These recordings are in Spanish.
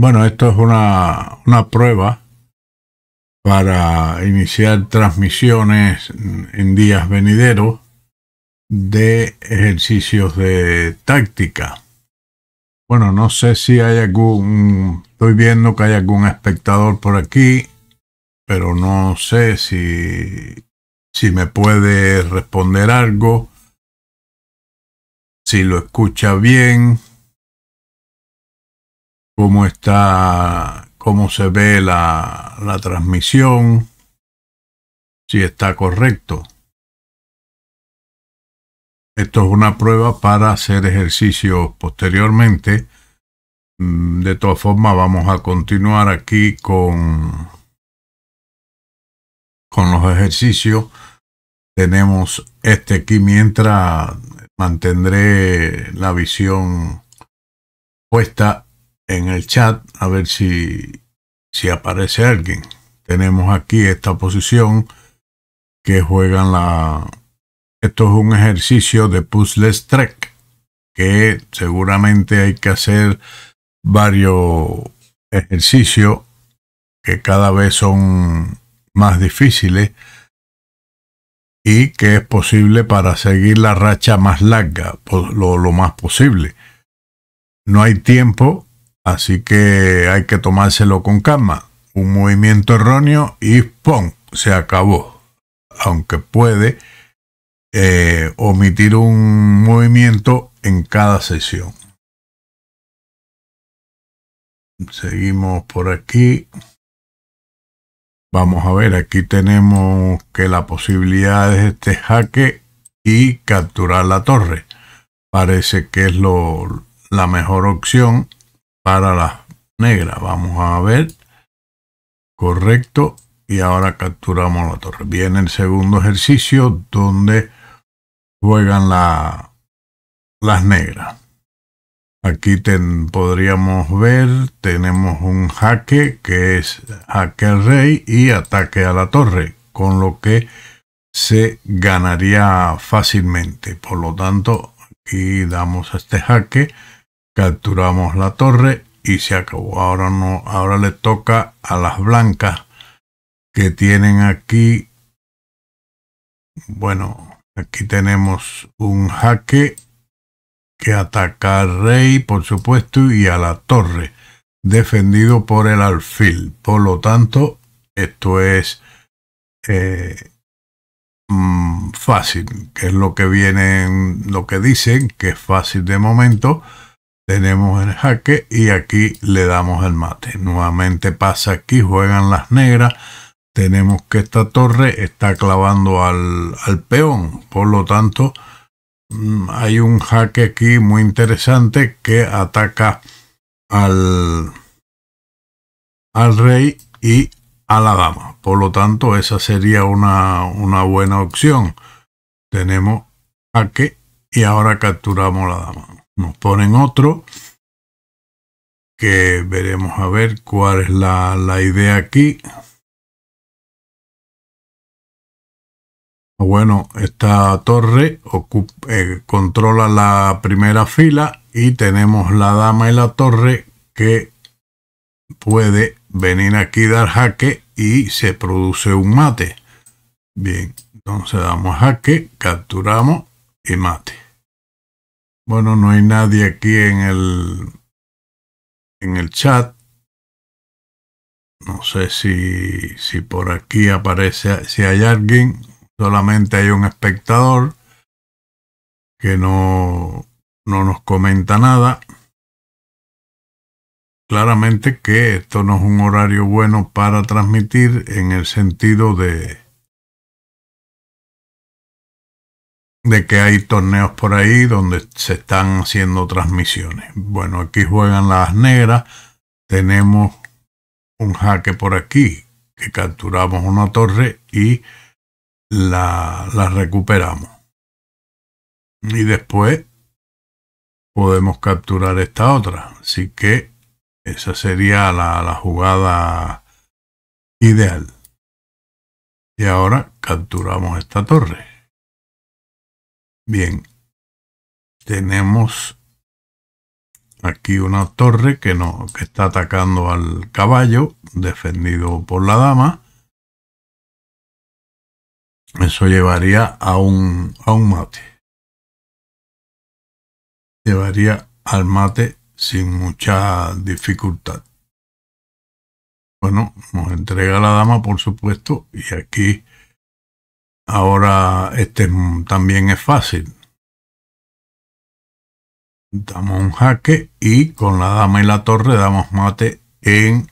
Bueno, esto es una, una, prueba para iniciar transmisiones en días venideros de ejercicios de táctica. Bueno, no sé si hay algún... Estoy viendo que hay algún espectador por aquí, pero no sé si, si me puede responder algo, si lo escucha bien cómo está, cómo se ve la, transmisión, si está correcto. Esto es una prueba para hacer ejercicios posteriormente. Mm, de todas formas, vamos a continuar aquí con, con los ejercicios. Tenemos este aquí mientras mantendré la visión puesta en el chat a ver si, si aparece alguien. Tenemos aquí esta posición que juegan la... Esto es un ejercicio de puzzle track. que seguramente hay que hacer varios ejercicios que cada vez son más difíciles y que es posible para seguir la racha más larga, lo más posible. No hay tiempo Así que hay que tomárselo con calma. Un movimiento erróneo y ¡pum! Se acabó. Aunque puede eh, omitir un movimiento en cada sesión. Seguimos por aquí. Vamos a ver, aquí tenemos que la posibilidad es este jaque y capturar la torre. Parece que es lo, la mejor opción para las negra. Vamos a ver. Correcto. Y ahora capturamos la torre. Viene el segundo ejercicio donde juegan la, las negras. Aquí podríamos ver, tenemos un jaque que es jaque al rey y ataque a la torre, con lo que se ganaría fácilmente. Por lo tanto, aquí damos este jaque capturamos la torre y se acabó. Ahora no, ahora le toca a las blancas que tienen aquí. Bueno, aquí tenemos un jaque que ataca al rey, por supuesto, y a la torre, defendido por el alfil. Por lo tanto, esto es eh, mm, fácil, que es lo que vienen, lo que dicen, que es fácil de momento tenemos el jaque y aquí le damos el mate. Nuevamente pasa aquí, juegan las negras. Tenemos que esta torre está clavando al, peón. Por lo tanto, mm, hay un jaque aquí muy interesante que ataca al, al rey y a la dama. Por lo tanto, esa sería una, una buena opción. Tenemos jaque y ahora capturamos la dama nos ponen otro que veremos a ver cuál es la, idea aquí. Bueno, esta torre eh, controla la primera fila y tenemos la dama y la torre que puede venir aquí dar jaque y se produce un mate. Bien, entonces damos jaque, capturamos y mate. Bueno, no hay nadie aquí en el, en el chat. No sé si, si por aquí aparece, si hay alguien. Solamente hay un espectador que no, no nos comenta nada. Claramente que esto no es un horario bueno para transmitir en el sentido de, de que hay torneos por ahí donde se están haciendo transmisiones. Bueno, aquí juegan las negras. Tenemos un jaque por aquí que capturamos una torre y la, recuperamos. Y después podemos capturar esta otra. Así que esa sería la jugada ideal. Y ahora capturamos esta torre. Bien, tenemos aquí una torre que, no, está atacando al caballo, defendido por la dama. Eso llevaría a un, a un mate. Llevaría al mate sin mucha dificultad. Bueno, nos entrega la dama, por supuesto, y aquí Ahora este también es fácil. Damos un jaque y con la dama y la torre damos mate en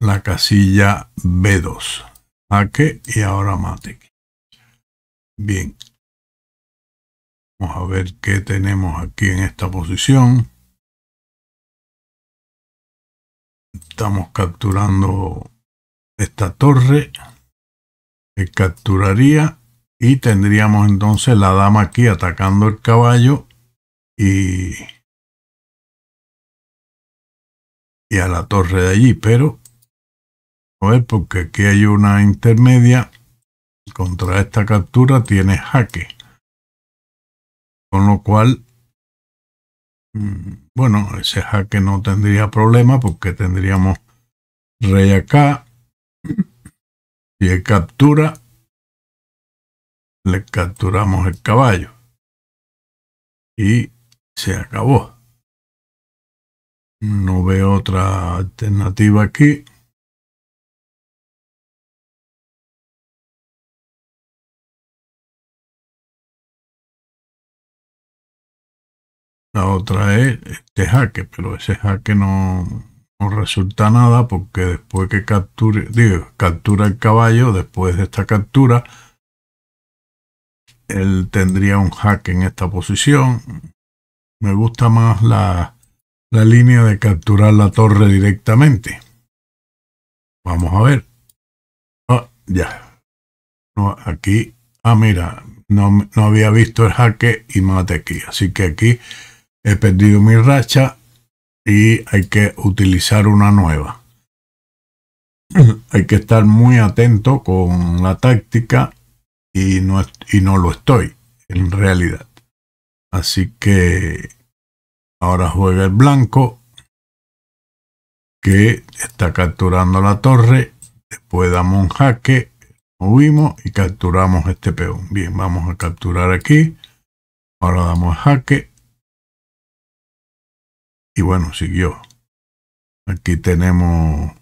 la casilla B2. Jaque y ahora mate. Bien. Vamos a ver qué tenemos aquí en esta posición. Estamos capturando esta torre. Eh, capturaría y tendríamos entonces la dama aquí atacando el caballo y, a la torre de allí, pero porque aquí hay una intermedia contra esta captura tiene jaque. Con lo cual, mm, bueno, ese jaque no tendría problema porque tendríamos rey acá si es captura, le capturamos el caballo. Y se acabó. No veo otra alternativa aquí. La otra es este jaque, pero ese jaque no, no resulta nada porque después que capture, digo, captura el caballo, después de esta captura, él tendría un hack en esta posición. Me gusta más la, la línea de capturar la torre directamente. Vamos a ver. Ah, ya. aquí. Ah, mira. No, no había visto el jaque y mate aquí. Así que aquí he perdido mi racha y hay que utilizar una nueva. hay que estar muy atento con la táctica y no, y no lo estoy en realidad. Así que ahora juega el blanco que está capturando la torre. Después damos un jaque, movimos y capturamos este peón. Bien, vamos a capturar aquí. Ahora damos jaque y bueno, siguió. Aquí tenemos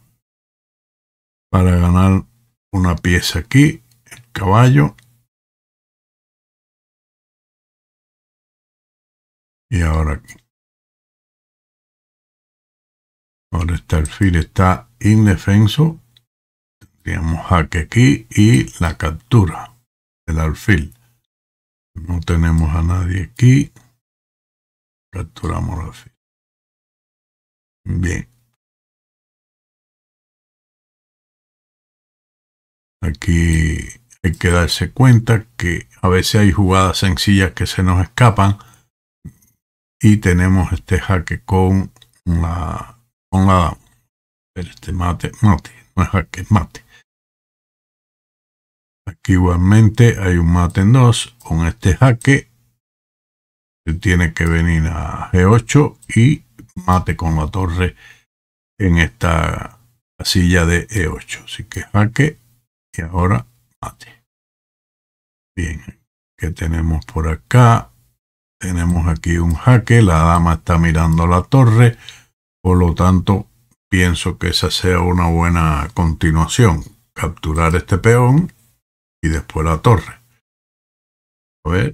para ganar una pieza aquí, el caballo. Y ahora aquí. Ahora este alfil está indefenso. Tendríamos jaque aquí y la captura del alfil. No tenemos a nadie aquí. Capturamos alfil. Bien. Aquí hay que darse cuenta que a veces hay jugadas sencillas que se nos escapan y tenemos este jaque con la con la este mate mate no es jaque mate aquí igualmente hay un mate en dos con este jaque tiene que venir a G8 y mate con la torre en esta silla de E8. Así que jaque y ahora mate. Bien, ¿qué tenemos por acá? Tenemos aquí un jaque, la dama está mirando la torre, por lo tanto pienso que esa sea una buena continuación. Capturar este peón y después la torre. A ver,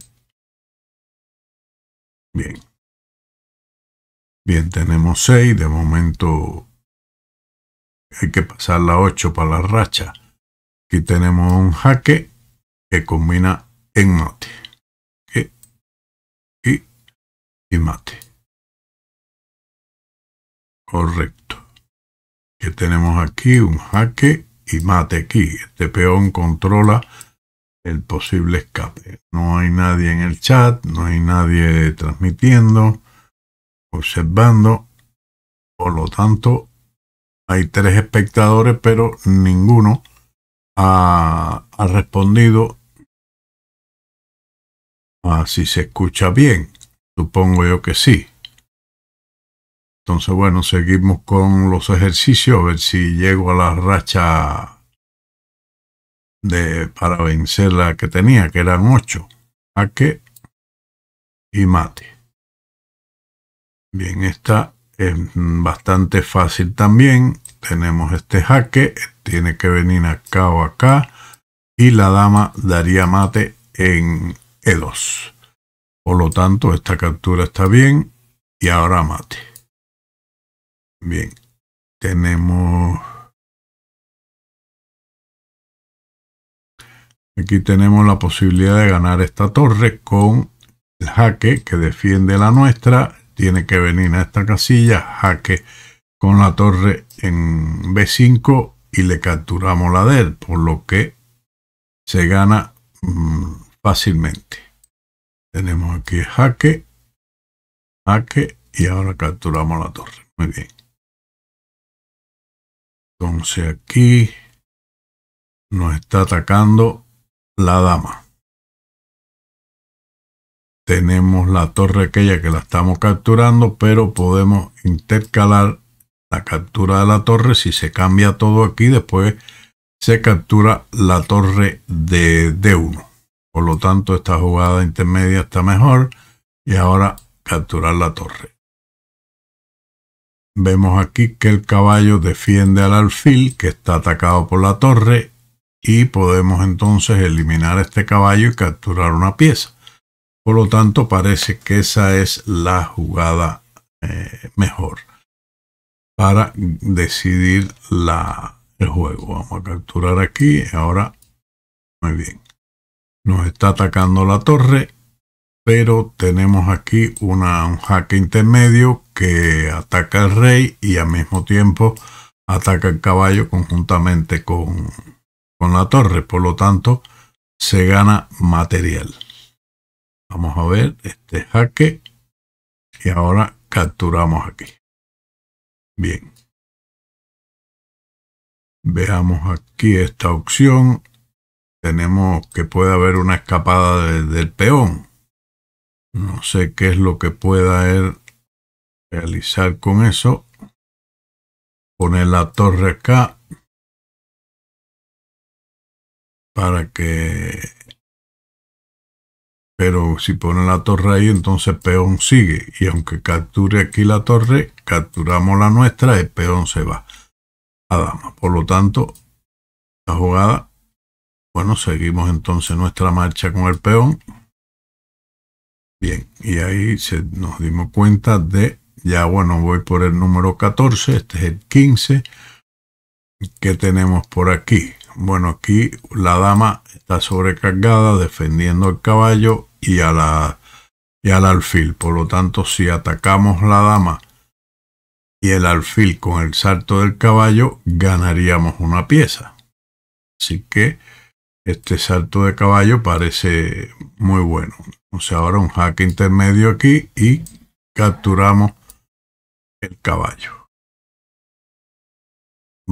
Bien. Bien, tenemos 6. De momento hay que pasar la 8 para la racha. Aquí tenemos un jaque que combina en mate. Y, y mate. Correcto. Que tenemos aquí un jaque y mate aquí. Este peón controla el posible escape. No hay nadie en el chat, no hay nadie transmitiendo, observando. Por lo tanto, hay tres espectadores, pero ninguno ha, respondido a si se escucha bien. Supongo yo que sí. Entonces, bueno, seguimos con los ejercicios, a ver si llego a la racha de, para vencer la que tenía, que eran ocho. Jaque y mate. Bien, esta es bastante fácil también. Tenemos este jaque, tiene que venir acá o acá. Y la dama daría mate en E2. Por lo tanto, esta captura está bien. Y ahora mate. Bien, tenemos Aquí tenemos la posibilidad de ganar esta torre con el jaque que defiende la nuestra. Tiene que venir a esta casilla, jaque con la torre en B5 y le capturamos la de por lo que se gana mm, fácilmente. Tenemos aquí jaque, jaque y ahora capturamos la torre. Muy bien. Entonces aquí nos está atacando la dama. Tenemos la torre aquella que la estamos capturando, pero podemos intercalar la captura de la torre. Si se cambia todo aquí, después se captura la torre de D1. Por lo tanto, esta jugada intermedia está mejor. Y ahora capturar la torre. Vemos aquí que el caballo defiende al alfil que está atacado por la torre y podemos entonces eliminar este caballo y capturar una pieza. Por lo tanto, parece que esa es la jugada eh, mejor para decidir la, el juego. Vamos a capturar aquí. Ahora, muy bien. Nos está atacando la torre, pero tenemos aquí una, un jaque intermedio que ataca al rey y al mismo tiempo ataca el caballo conjuntamente con, con la torre, por lo tanto se gana material. Vamos a ver este jaque y ahora capturamos aquí. Bien. Veamos aquí esta opción. Tenemos que puede haber una escapada del peón. No sé qué es lo que pueda él realizar con eso. Poner la torre acá para que... Pero si pone la torre ahí, entonces peón sigue. Y aunque capture aquí la torre, capturamos la nuestra, el peón se va a dama. Por lo tanto, la jugada, bueno, seguimos entonces nuestra marcha con el peón. Bien, y ahí se, nos dimos cuenta de, ya bueno, voy por el número 14, este es el 15. que tenemos por aquí? Bueno, aquí la dama está sobrecargada defendiendo al caballo y, a y al alfil. Por lo tanto, si atacamos la dama y el alfil con el salto del caballo, ganaríamos una pieza. Así que este salto de caballo parece muy bueno. O sea, ahora un hack intermedio aquí y capturamos el caballo.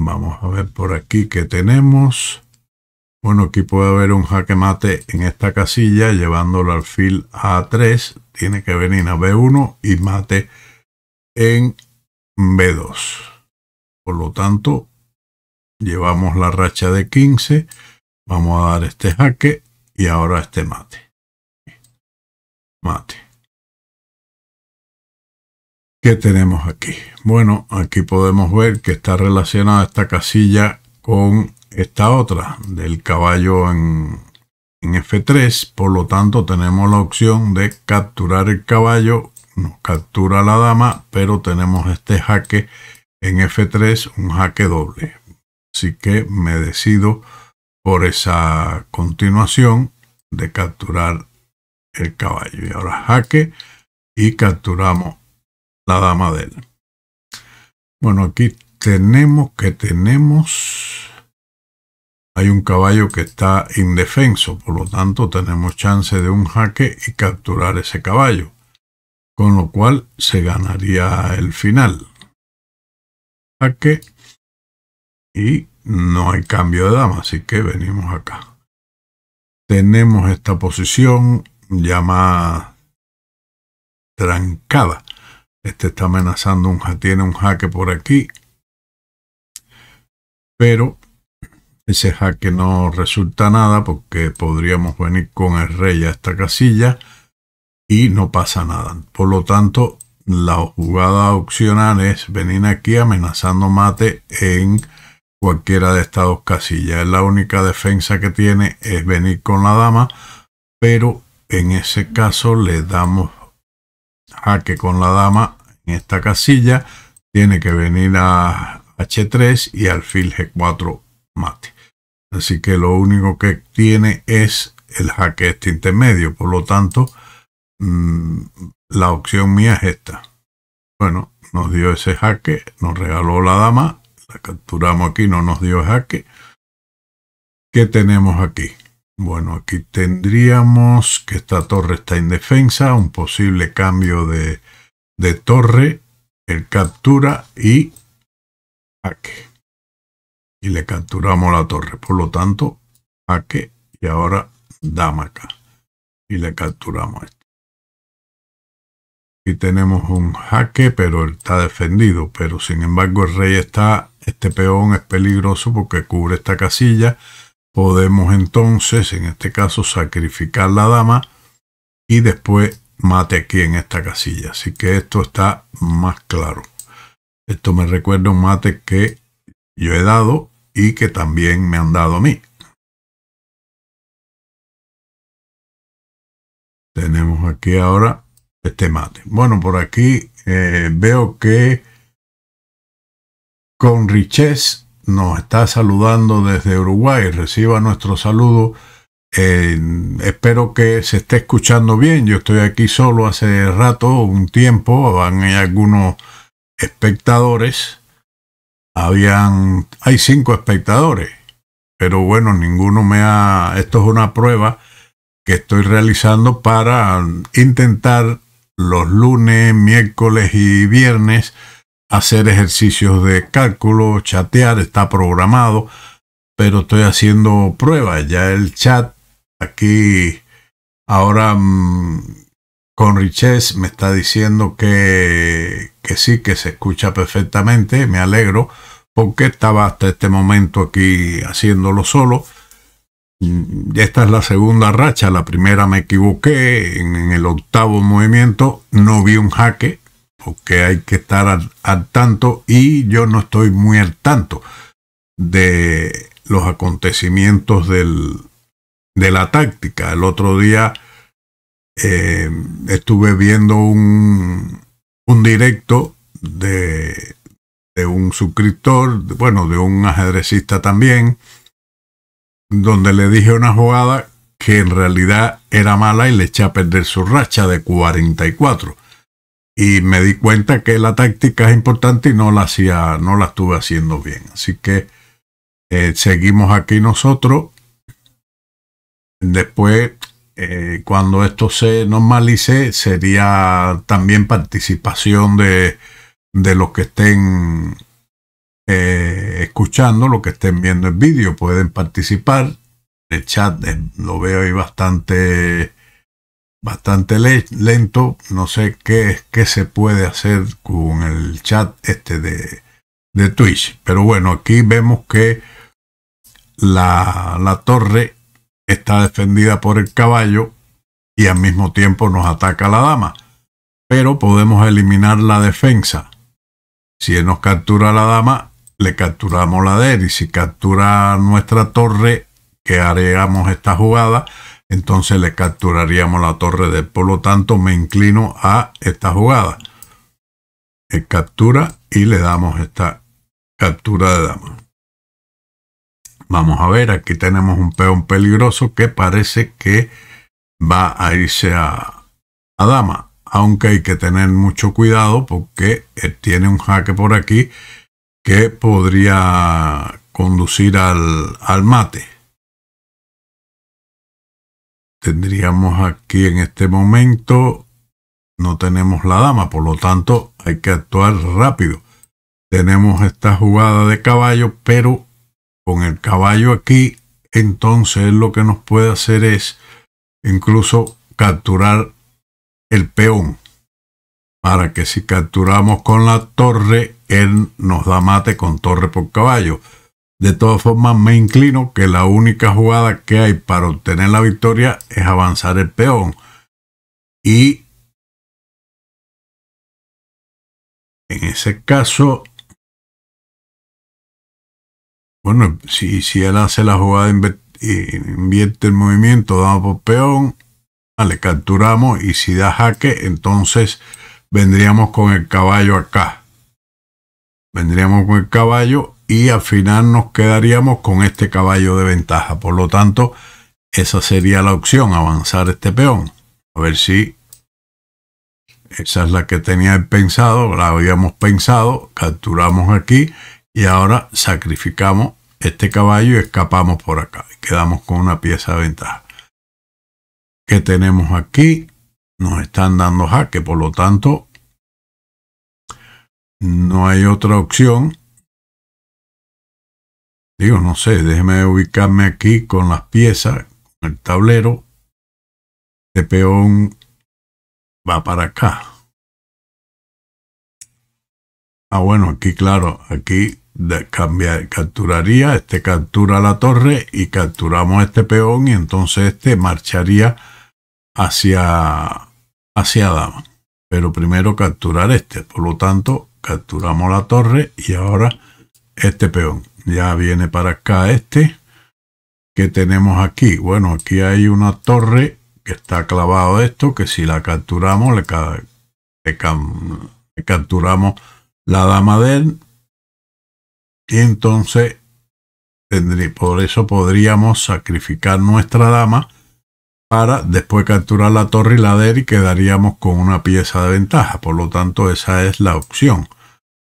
Vamos a ver por aquí que tenemos. Bueno, aquí puede haber un jaque mate en esta casilla llevándolo al fil A3. Tiene que venir a B1 y mate en B2. Por lo tanto, llevamos la racha de 15. Vamos a dar este jaque y ahora este mate. Mate. ¿Qué tenemos aquí? Bueno, aquí podemos ver que está relacionada esta casilla con esta otra del caballo en, en, F3. Por lo tanto, tenemos la opción de capturar el caballo. Nos captura la dama, pero tenemos este jaque en F3, un jaque doble. Así que me decido por esa continuación de capturar el caballo. Y ahora jaque y capturamos dama de él. Bueno, aquí tenemos que tenemos... Hay un caballo que está indefenso, por lo tanto tenemos chance de un jaque y capturar ese caballo, con lo cual se ganaría el final. Jaque y no hay cambio de dama, así que venimos acá. Tenemos esta posición llamada trancada. Este está amenazando, un, tiene un jaque por aquí. Pero ese jaque no resulta nada porque podríamos venir con el rey a esta casilla y no pasa nada. Por lo tanto, la jugada opcional es venir aquí amenazando mate en cualquiera de estas dos casillas. La única defensa que tiene es venir con la dama, pero en ese caso le damos jaque con la dama en esta casilla, tiene que venir a H3 y alfil G4 mate. Así que lo único que tiene es el jaque este intermedio, por lo tanto, mm, la opción mía es esta. Bueno, nos dio ese jaque, nos regaló la dama, la capturamos aquí, no nos dio jaque. ¿Qué tenemos aquí? Bueno, aquí tendríamos que esta torre está indefensa, un posible cambio de, de torre, el captura y jaque. Y le capturamos la torre, por lo tanto, jaque y ahora dama acá. Y le capturamos esto. Aquí tenemos un jaque, pero él está defendido, pero sin embargo el rey está, este peón es peligroso porque cubre esta casilla Podemos entonces, en este caso, sacrificar la dama y después mate aquí en esta casilla. Así que esto está más claro. Esto me recuerda un mate que yo he dado y que también me han dado a mí. Tenemos aquí ahora este mate. Bueno, por aquí eh, veo que con Riches nos está saludando desde Uruguay. Reciba nuestro saludo. Eh, espero que se esté escuchando bien. Yo estoy aquí solo hace rato, un tiempo. Van algunos espectadores. Habían, hay cinco espectadores, pero bueno, ninguno me ha. Esto es una prueba que estoy realizando para intentar los lunes, miércoles y viernes hacer ejercicios de cálculo, chatear, está programado, pero estoy haciendo pruebas. Ya el chat aquí ahora mm, con Riches me está diciendo que, que sí, que se escucha perfectamente, me alegro, porque estaba hasta este momento aquí haciéndolo solo. Mm, esta es la segunda racha, la primera me equivoqué, en, en el octavo movimiento no vi un jaque, que hay que estar al, tanto y yo no estoy muy al tanto de los acontecimientos del, de la táctica. El otro día eh, estuve viendo un, un directo de, un suscriptor, bueno, de un ajedrecista también, donde le dije una jugada que en realidad era mala y le eché a perder su racha de 44 y me di cuenta que la táctica es importante y no la hacía, no la estuve haciendo bien. Así que eh, seguimos aquí nosotros. Después, eh, cuando esto se normalice, sería también participación de, de los que estén eh, escuchando, los que estén viendo el vídeo, pueden participar. El chat lo veo ahí bastante bastante lento. No sé qué, qué se puede hacer con el chat este de, de Twitch. Pero bueno, aquí vemos que la, la torre está defendida por el caballo y al mismo tiempo nos ataca la dama. Pero podemos eliminar la defensa. Si nos captura la dama, le capturamos la de Y si captura nuestra torre, que haremos esta jugada, entonces le capturaríamos la torre de. Por lo tanto, me inclino a esta jugada. El captura y le damos esta captura de dama. Vamos a ver, aquí tenemos un peón peligroso que parece que va a irse a, dama. Aunque hay que tener mucho cuidado porque tiene un jaque por aquí que podría conducir al mate tendríamos aquí en este momento, no tenemos la dama, por lo tanto hay que actuar rápido. Tenemos esta jugada de caballo, pero con el caballo aquí, entonces lo que nos puede hacer es incluso capturar el peón. Para que si capturamos con la torre, él nos da mate con torre por caballo. De todas formas, me inclino que la única jugada que hay para obtener la victoria es avanzar el peón. Y en ese caso, bueno, si, él hace la jugada, eh, invierte el movimiento, damos por peón, ah, le capturamos y si da jaque, entonces vendríamos con el caballo acá. Vendríamos con el caballo y al final nos quedaríamos con este caballo de ventaja. Por lo tanto, esa sería la opción, avanzar este peón. A ver si esa es la que tenía pensado, la habíamos pensado, capturamos aquí y ahora sacrificamos este caballo y escapamos por acá. quedamos con una pieza de ventaja. que tenemos aquí? Nos están dando jaque, por lo tanto, no hay otra opción no sé, déjeme ubicarme aquí con las piezas, el tablero. Este peón va para acá. Ah, bueno, aquí claro, aquí de, capturaría, este captura la torre y capturamos este peón y entonces este marcharía hacia, hacia dama. Pero primero capturar este, por lo tanto capturamos la torre y ahora este peón ya viene para acá este. que tenemos aquí? Bueno, aquí hay una torre que está clavado esto, que si la capturamos, le, capturamos la dama de él. Y entonces, por eso podríamos sacrificar nuestra dama para después capturar la torre y la de él y quedaríamos con una pieza de ventaja. Por lo tanto, esa es la opción.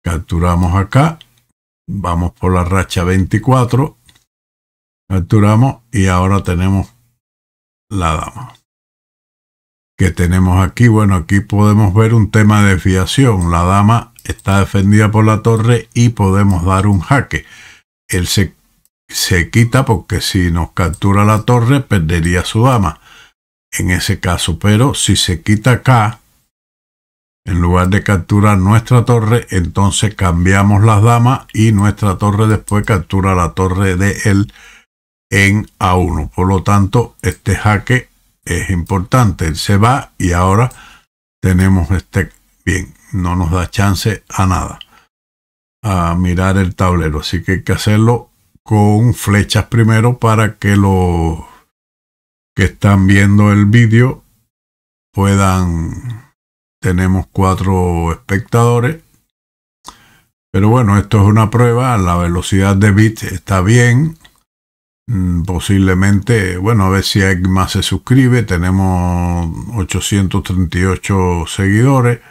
Capturamos acá Vamos por la racha 24. Capturamos y ahora tenemos la dama. Que tenemos aquí, bueno, aquí podemos ver un tema de fiación. La dama está defendida por la torre y podemos dar un jaque. Él se, se quita porque si nos captura la torre perdería su dama en ese caso. Pero si se quita acá, en lugar de capturar nuestra torre, entonces cambiamos las damas y nuestra torre después captura la torre de él en A1. Por lo tanto, este jaque es importante. Él se va y ahora tenemos este bien. No nos da chance a nada. A mirar el tablero. Así que hay que hacerlo con flechas primero para que los que están viendo el vídeo puedan tenemos cuatro espectadores. Pero bueno, esto es una prueba, la velocidad de bits está bien. Mm, posiblemente, bueno, a ver si hay más se suscribe. Tenemos 838 seguidores.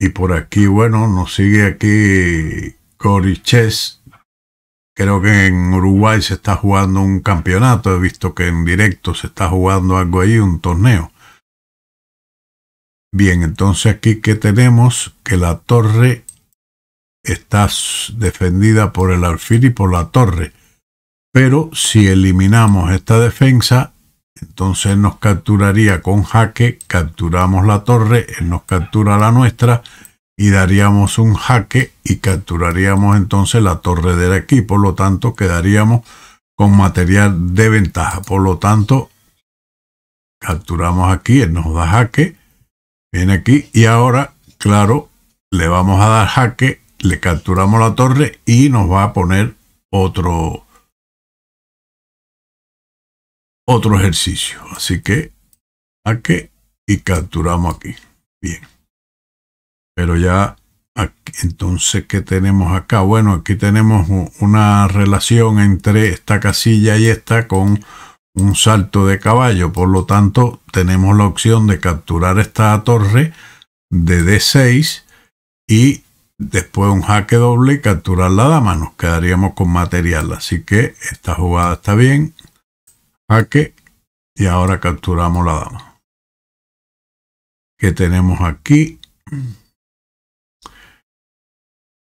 Y por aquí, bueno, nos sigue aquí Cory Chess. Creo que en Uruguay se está jugando un campeonato. He visto que en directo se está jugando algo ahí, un torneo. Bien, entonces aquí que tenemos que la torre está defendida por el alfil y por la torre. Pero si eliminamos esta defensa, entonces nos capturaría con jaque, capturamos la torre, nos captura la nuestra y daríamos un jaque y capturaríamos entonces la torre de aquí. Por lo tanto, quedaríamos con material de ventaja. Por lo tanto, capturamos aquí, él nos da jaque Viene aquí y ahora, claro, le vamos a dar jaque, le capturamos la torre y nos va a poner otro, otro ejercicio. Así que jaque y capturamos aquí. Bien. Pero ya, entonces, ¿qué tenemos acá? Bueno, aquí tenemos una relación entre esta casilla y esta con un salto de caballo, por lo tanto tenemos la opción de capturar esta torre de D6 y después un jaque doble capturar la dama, nos quedaríamos con material, así que esta jugada está bien, jaque y ahora capturamos la dama. ¿Qué tenemos aquí?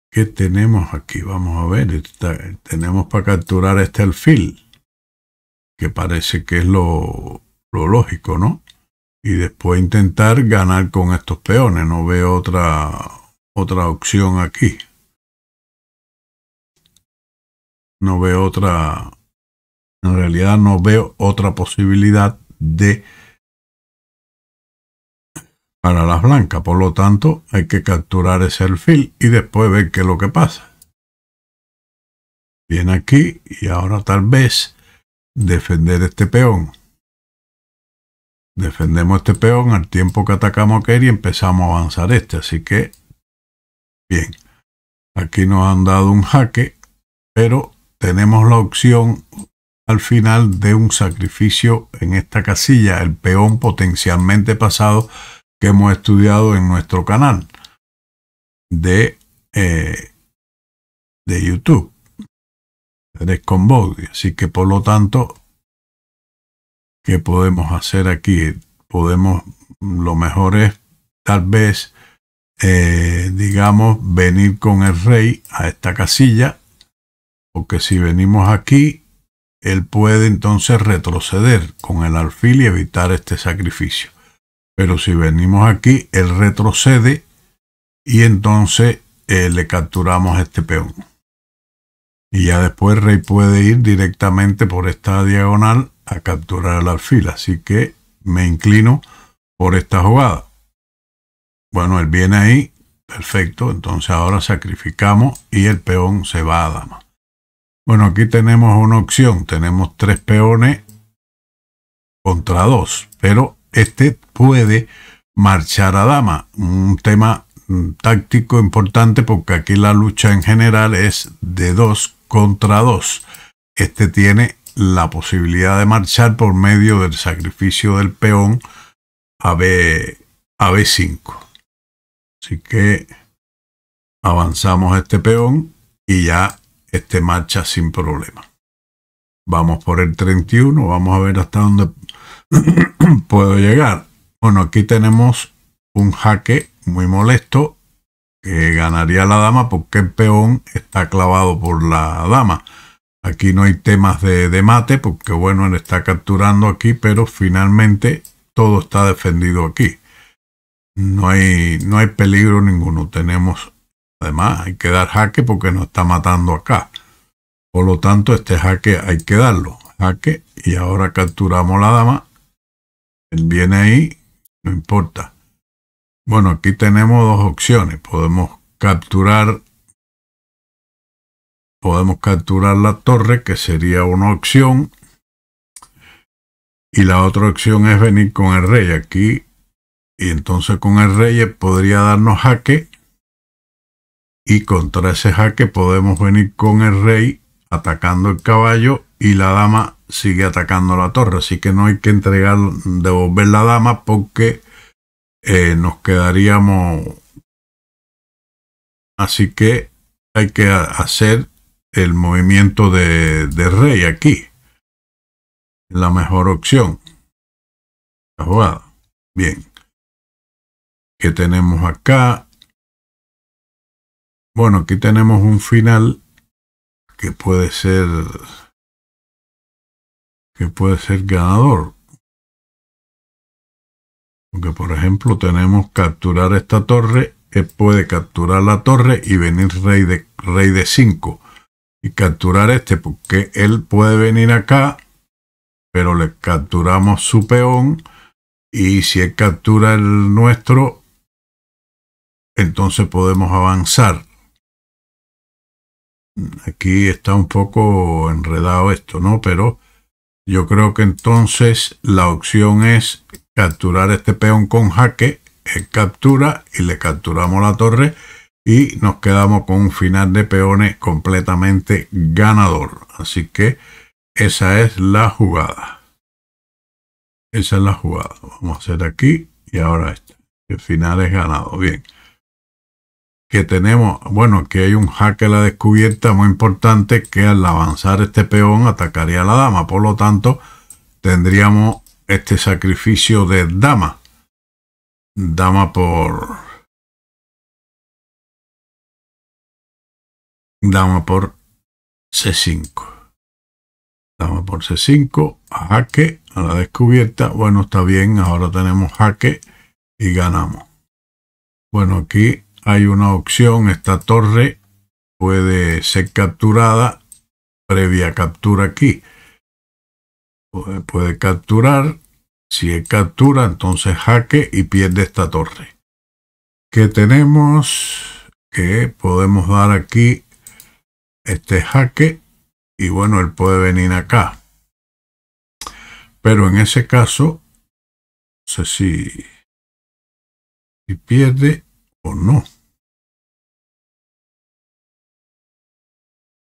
¿Qué tenemos aquí? Vamos a ver, tenemos para capturar este alfil parece que es lo, lógico, ¿no? Y después intentar ganar con estos peones. No veo otra, otra opción aquí. No veo otra, en realidad no veo otra posibilidad de para las blancas. Por lo tanto, hay que capturar ese alfil y después ver qué es lo que pasa. Viene aquí y ahora tal vez defender este peón. Defendemos este peón al tiempo que atacamos a y empezamos a avanzar este. Así que, bien, aquí nos han dado un jaque, pero tenemos la opción al final de un sacrificio en esta casilla, el peón potencialmente pasado que hemos estudiado en nuestro canal de, eh, de YouTube. Así que por lo tanto, ¿qué podemos hacer aquí? Podemos, lo mejor es tal vez, eh, digamos, venir con el rey a esta casilla, porque si venimos aquí, él puede entonces retroceder con el alfil y evitar este sacrificio. Pero si venimos aquí, él retrocede y entonces eh, le capturamos este peón. Y ya después rey puede ir directamente por esta diagonal a capturar la alfil. Así que me inclino por esta jugada. Bueno, él viene ahí. Perfecto. Entonces ahora sacrificamos y el peón se va a dama. Bueno, aquí tenemos una opción. Tenemos tres peones contra dos. Pero este puede marchar a dama. Un tema mm, táctico importante porque aquí la lucha en general es de dos contra 2. Este tiene la posibilidad de marchar por medio del sacrificio del peón a, B, a B5. Así que avanzamos este peón y ya este marcha sin problema. Vamos por el 31, vamos a ver hasta dónde puedo llegar. Bueno, aquí tenemos un jaque muy molesto que ganaría la dama porque el peón está clavado por la dama. Aquí no hay temas de, mate porque bueno, él está capturando aquí, pero finalmente todo está defendido aquí. No hay, no hay peligro ninguno. Tenemos, además, hay que dar jaque porque nos está matando acá. Por lo tanto, este jaque hay que darlo. Jaque y ahora capturamos la dama. Él viene ahí, no importa. Bueno, aquí tenemos dos opciones. Podemos capturar podemos capturar la torre, que sería una opción. Y la otra opción es venir con el rey aquí. Y entonces con el rey podría darnos jaque. Y contra ese jaque podemos venir con el rey atacando el caballo y la dama sigue atacando la torre. Así que no hay que entregar, devolver la dama porque eh, nos quedaríamos. Así que hay que hacer el movimiento de, de rey aquí. La mejor opción. La jugada. Bien. que tenemos acá? Bueno, aquí tenemos un final que puede ser que puede ser ganador. Porque, por ejemplo, tenemos capturar esta torre. Él eh, puede capturar la torre y venir rey de, rey de 5. Y capturar este, porque él puede venir acá, pero le capturamos su peón. Y si él captura el nuestro, entonces podemos avanzar. Aquí está un poco enredado esto, ¿no? Pero yo creo que entonces la opción es capturar este peón con jaque, captura y le capturamos la torre y nos quedamos con un final de peones completamente ganador. Así que esa es la jugada. Esa es la jugada. Vamos a hacer aquí y ahora este. El final es ganado. Bien. Que tenemos, bueno, que hay un jaque a la descubierta muy importante que al avanzar este peón atacaría a la dama. Por lo tanto, tendríamos este sacrificio de dama. Dama por... Dama por C5. Dama por C5, a jaque, a la descubierta. Bueno, está bien, ahora tenemos jaque y ganamos. Bueno, aquí hay una opción, esta torre puede ser capturada previa captura aquí. Puede capturar si él captura, entonces jaque y pierde esta torre. ¿Qué tenemos? Que podemos dar aquí este jaque y bueno, él puede venir acá. Pero en ese caso, no sé si, pierde o no.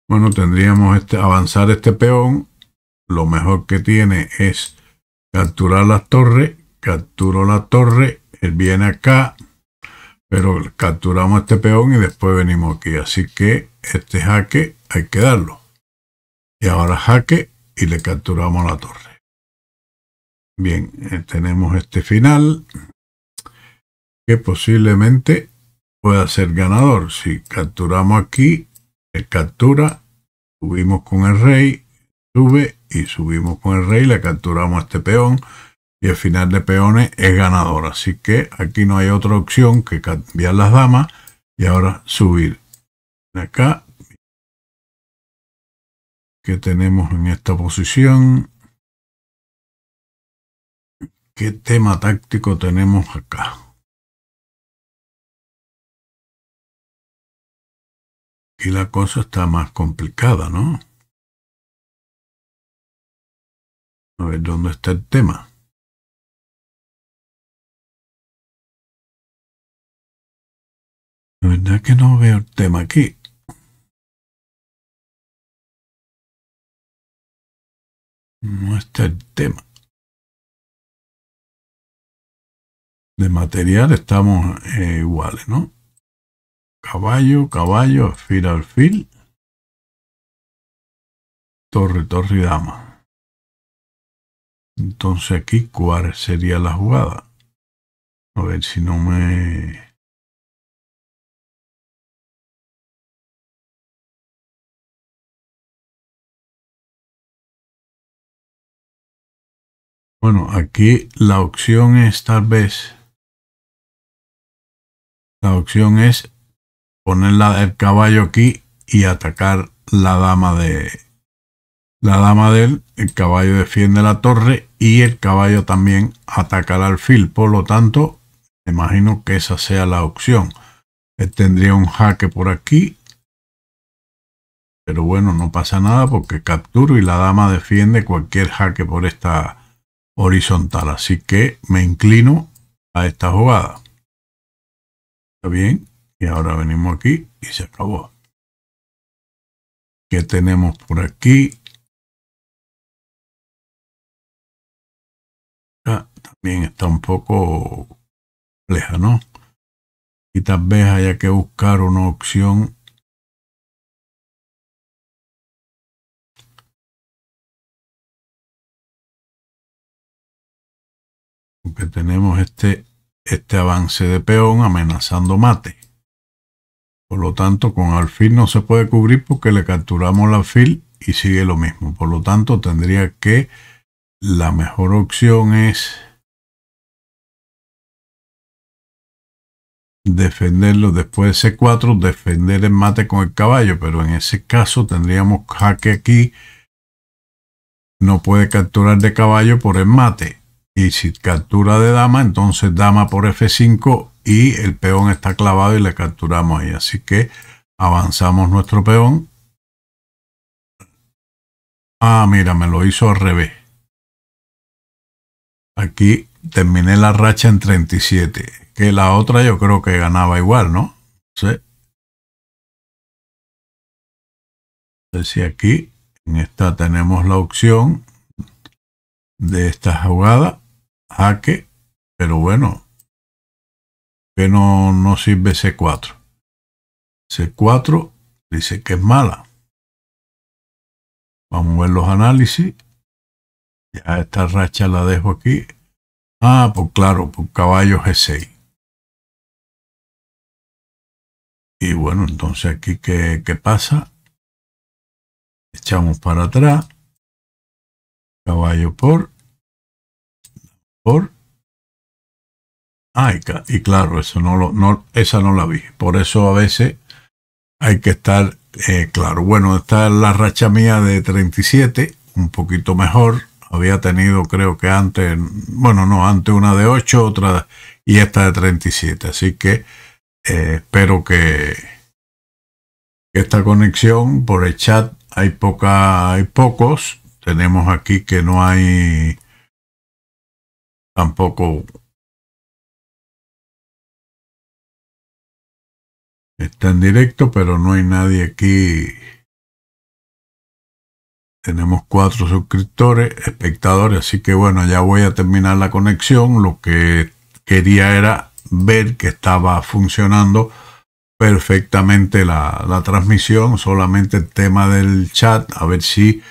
Bueno, tendríamos este, avanzar este peón. Lo mejor que tiene es capturar la torre, capturo la torre, él viene acá, pero capturamos este peón y después venimos aquí. Así que este jaque hay que darlo. Y ahora jaque y le capturamos la torre. Bien, eh, tenemos este final que posiblemente pueda ser ganador. Si capturamos aquí, el captura, subimos con el rey, sube y subimos con el rey, le capturamos a este peón y al final de peones es ganador. Así que aquí no hay otra opción que cambiar las damas y ahora subir. Acá ¿Qué tenemos en esta posición. ¿Qué tema táctico tenemos acá? Y la cosa está más complicada, ¿no? A ver, ¿dónde está el tema? La verdad es que no veo el tema aquí. No está el tema. De material estamos eh, iguales, ¿no? Caballo, caballo, alfil, alfil. Torre, torre y dama. Entonces aquí, ¿cuál sería la jugada? A ver si no me... Bueno, aquí la opción es tal vez... La opción es poner el caballo aquí y atacar la dama de, la dama del el caballo defiende la torre y el caballo también ataca al alfil. Por lo tanto, me imagino que esa sea la opción. Él eh, tendría un jaque por aquí. Pero bueno, no pasa nada porque capturo y la dama defiende cualquier jaque por esta horizontal. Así que me inclino a esta jugada. Está bien. Y ahora venimos aquí y se acabó. ¿Qué tenemos por aquí? también está un poco compleja, ¿no? Y tal vez haya que buscar una opción porque tenemos este, este avance de peón amenazando mate. Por lo tanto, con alfil no se puede cubrir porque le capturamos la alfil y sigue lo mismo. Por lo tanto, tendría que la mejor opción es defenderlo después de C4, defender el mate con el caballo, pero en ese caso tendríamos jaque aquí, no puede capturar de caballo por el mate. Y si captura de dama, entonces dama por F5 y el peón está clavado y le capturamos ahí. Así que avanzamos nuestro peón. Ah, mira, me lo hizo al revés. Aquí terminé la racha en 37 que la otra yo creo que ganaba igual, ¿no? sé si aquí en esta tenemos la opción de esta jugada, que... pero bueno, que no, no sirve C4. C4 dice que es mala. Vamos a ver los análisis. Ya esta racha la dejo aquí. Ah, pues claro, por pues caballo G6. Y bueno, entonces aquí, ¿qué, qué pasa? Echamos para atrás. Caballo por. Por. Ah, y, claro, eso no lo, no, esa no la vi. Por eso a veces hay que estar eh, claro. Bueno, esta es la racha mía de 37, un poquito mejor. Había tenido, creo que antes, bueno, no, antes una de 8, otra y esta de 37. Así que eh, espero que esta conexión por el chat hay poca, hay pocos. Tenemos aquí que no hay tampoco está en directo, pero no hay nadie aquí. Tenemos cuatro suscriptores, espectadores, así que bueno, ya voy a terminar la conexión. Lo que quería era ver que estaba funcionando perfectamente la, transmisión, solamente el tema del chat, a ver si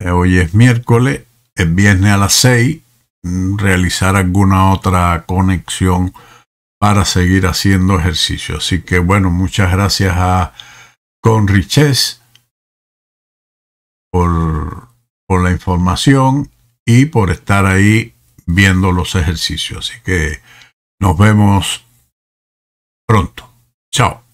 eh, hoy es miércoles, el viernes a las 6, mm, realizar alguna otra conexión para seguir haciendo ejercicio. Así que bueno, muchas gracias a Conriches por, por la información y por estar ahí viendo los ejercicios. Así que nos vemos pronto. Chao.